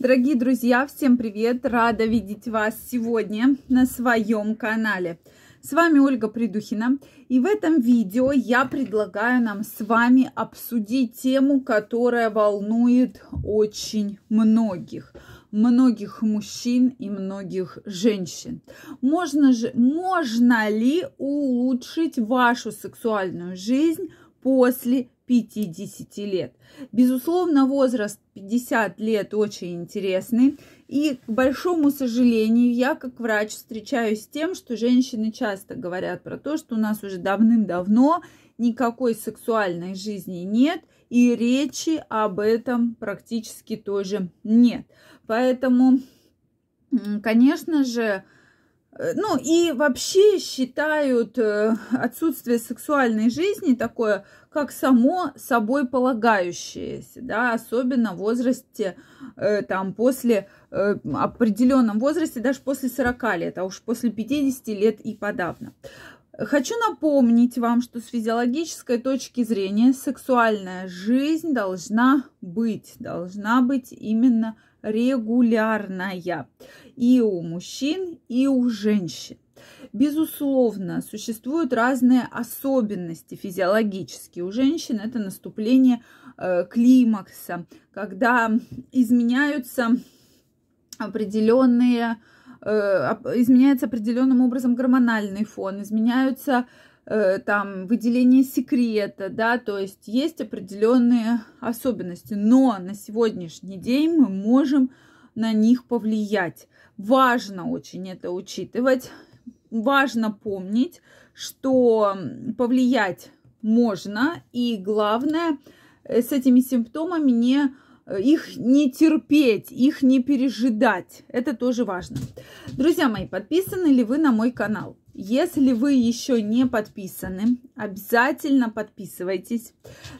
Дорогие друзья, всем привет! Рада видеть вас сегодня на своем канале. С вами Ольга Придухина. И в этом видео я предлагаю нам с вами обсудить тему, которая волнует очень многих многих мужчин и многих женщин. Можно же, можно ли улучшить вашу сексуальную жизнь после 50 лет. Безусловно, возраст 50 лет очень интересный. И, к большому сожалению, я как врач встречаюсь с тем, что женщины часто говорят про то, что у нас уже давным-давно никакой сексуальной жизни нет, и речи об этом практически тоже нет. Поэтому, конечно же, Э, ну и вообще считают э, отсутствие сексуальной жизни такое, как само собой полагающееся, да, особенно в возрасте, э, там, после определенном возрасте, даже после 40 лет, а уж после 50 лет и подавно. Хочу напомнить вам, что с физиологической точки зрения сексуальная жизнь должна быть, должна быть именно регулярная и у мужчин, и у женщин. Безусловно, существуют разные особенности физиологические. У женщин это наступление э, климакса, когда изменяются определенные э, изменяется определенным образом гормональный фон, изменяются Э, там выделение секрета, да, то есть есть определенные особенности, но на сегодняшний день мы можем на них повлиять. Важно очень это учитывать, важно помнить, что повлиять можно, и главное э, с этими симптомами не э, их не терпеть, их не пережидать. Это тоже важно. Друзья мои, подписаны ли вы на мой канал? Если вы еще не подписаны, обязательно подписывайтесь,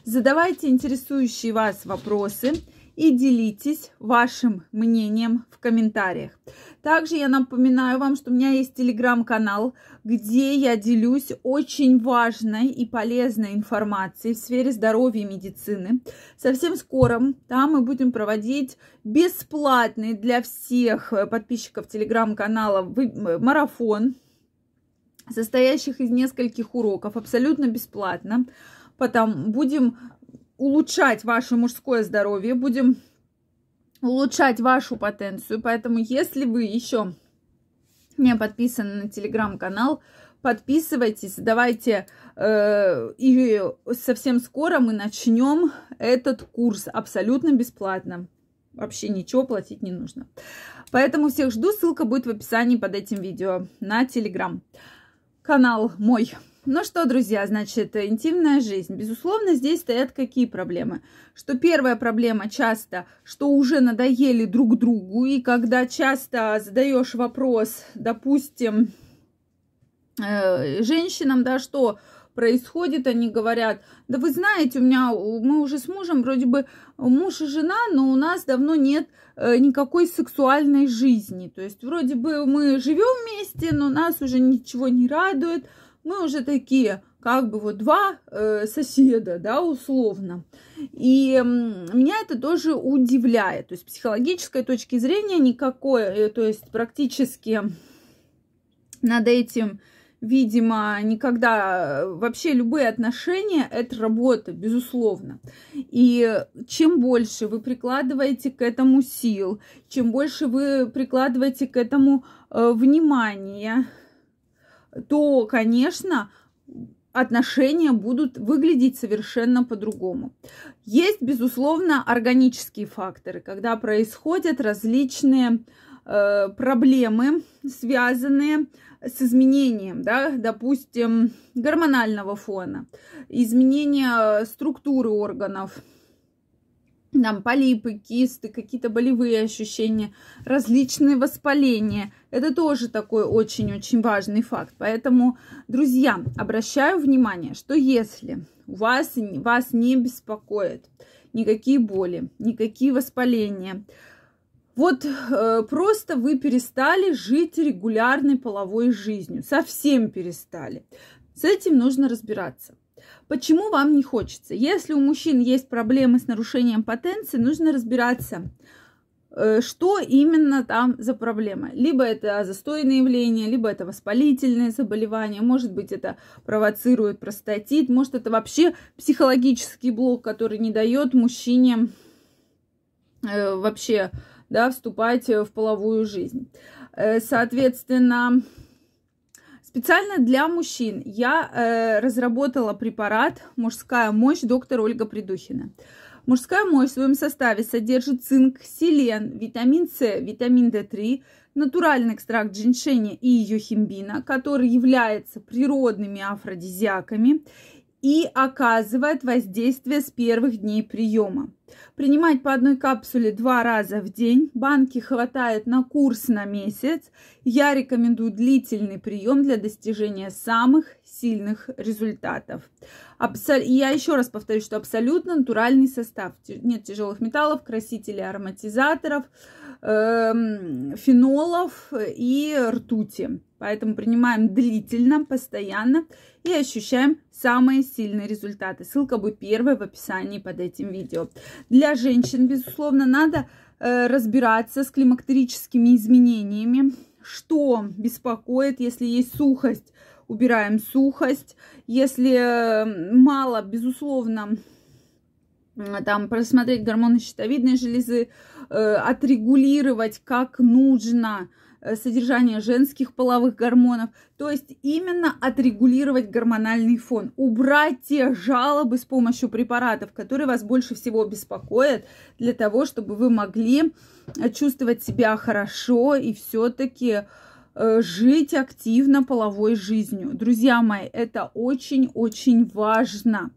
задавайте интересующие вас вопросы и делитесь вашим мнением в комментариях. Также я напоминаю вам, что у меня есть телеграм-канал, где я делюсь очень важной и полезной информацией в сфере здоровья и медицины. Совсем скоро там мы будем проводить бесплатный для всех э, подписчиков телеграм-канала э, марафон состоящих из нескольких уроков, абсолютно бесплатно. Потом будем улучшать ваше мужское здоровье, будем улучшать вашу потенцию. Поэтому, если вы еще не подписаны на телеграм-канал, подписывайтесь, давайте э, и совсем скоро мы начнем этот курс абсолютно бесплатно. Вообще ничего платить не нужно. Поэтому всех жду, ссылка будет в описании под этим видео на телеграм канал мой. Ну что, друзья, значит, интимная жизнь. Безусловно, здесь стоят какие проблемы? Что первая проблема часто, что уже надоели друг другу, и когда часто задаешь вопрос, допустим, э, женщинам, да, что происходит, они говорят, да вы знаете, у меня, мы уже с мужем вроде бы муж и жена, но у нас давно нет э, никакой сексуальной жизни. То есть вроде бы мы живем вместе, но нас уже ничего не радует. Мы уже такие, как бы вот два э, соседа, да, условно. И меня это тоже удивляет. То есть с психологической точки зрения никакой, э, то есть практически над этим видимо, никогда э, вообще любые отношения – это работа, безусловно. И чем больше вы прикладываете к этому сил, чем больше вы прикладываете к этому э, внимания, то, конечно, отношения будут выглядеть совершенно по-другому. Есть, безусловно, органические факторы, когда происходят различные Э, проблемы, связанные с изменением, да, допустим, гормонального фона, изменение э, структуры органов, там полипы, кисты, какие-то болевые ощущения, различные воспаления. Это тоже такой очень-очень важный факт. Поэтому, друзья, обращаю внимание, что если вас, вас не беспокоит никакие боли, никакие воспаления, вот э, просто вы перестали жить регулярной половой жизнью. Совсем перестали. С этим нужно разбираться. Почему вам не хочется? Если у мужчин есть проблемы с нарушением потенции, нужно разбираться, э, что именно там за проблема. Либо это застойное явление, либо это воспалительное заболевание, может быть, это провоцирует простатит, может, это вообще психологический блок, который не дает мужчине э, вообще да, вступать э, в половую жизнь. Э, соответственно, Специально для мужчин я э, разработала препарат «Мужская мощь» доктор Ольга Придухина. Мужская мощь в своем составе содержит цинк, селен, витамин С, витамин D3, натуральный экстракт джиншеня и ее химбина, который является природными афродизиаками и оказывает воздействие с первых дней приема. Принимать по одной капсуле два раза в день. Банки хватает на курс на месяц. Я рекомендую длительный прием для достижения самых сильных результатов. Абсо... Я еще раз повторю, что абсолютно натуральный состав. Нет тяжелых металлов, красителей, ароматизаторов. Эм, фенолов и ртути. Поэтому принимаем длительно, постоянно и ощущаем самые сильные результаты. Ссылка будет первая в описании под этим видео. Для женщин, безусловно, надо э, разбираться с климактерическими изменениями, что беспокоит, если есть сухость, убираем сухость, если э, мало, безусловно, там просмотреть гормоны щитовидной железы, э, отрегулировать как нужно э, содержание женских половых гормонов. То есть именно отрегулировать гормональный фон, убрать те жалобы с помощью препаратов, которые вас больше всего беспокоят, для того, чтобы вы могли э, чувствовать себя хорошо и все-таки Э, жить активно половой жизнью. Друзья мои, это очень-очень важно,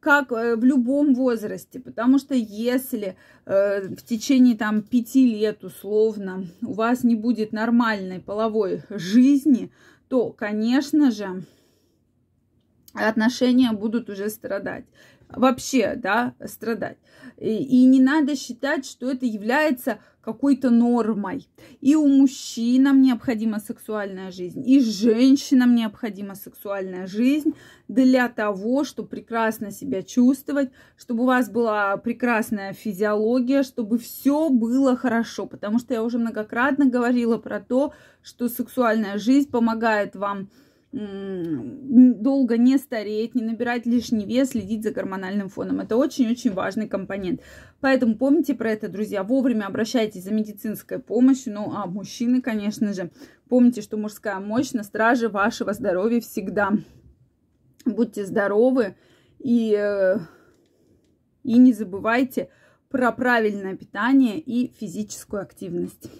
как э, в любом возрасте, потому что если э, в течение там пяти лет условно у вас не будет нормальной половой жизни, то, конечно же, отношения будут уже страдать вообще, да, страдать. И, и не надо считать, что это является какой-то нормой. И у мужчинам необходима сексуальная жизнь, и женщинам необходима сексуальная жизнь для того, чтобы прекрасно себя чувствовать, чтобы у вас была прекрасная физиология, чтобы все было хорошо. Потому что я уже многократно говорила про то, что сексуальная жизнь помогает вам долго не стареть, не набирать лишний вес, следить за гормональным фоном. Это очень-очень важный компонент. Поэтому помните про это, друзья. Вовремя обращайтесь за медицинской помощью. Ну, а мужчины, конечно же, помните, что мужская мощь на страже вашего здоровья всегда. Будьте здоровы и, э, и не забывайте про правильное питание и физическую активность.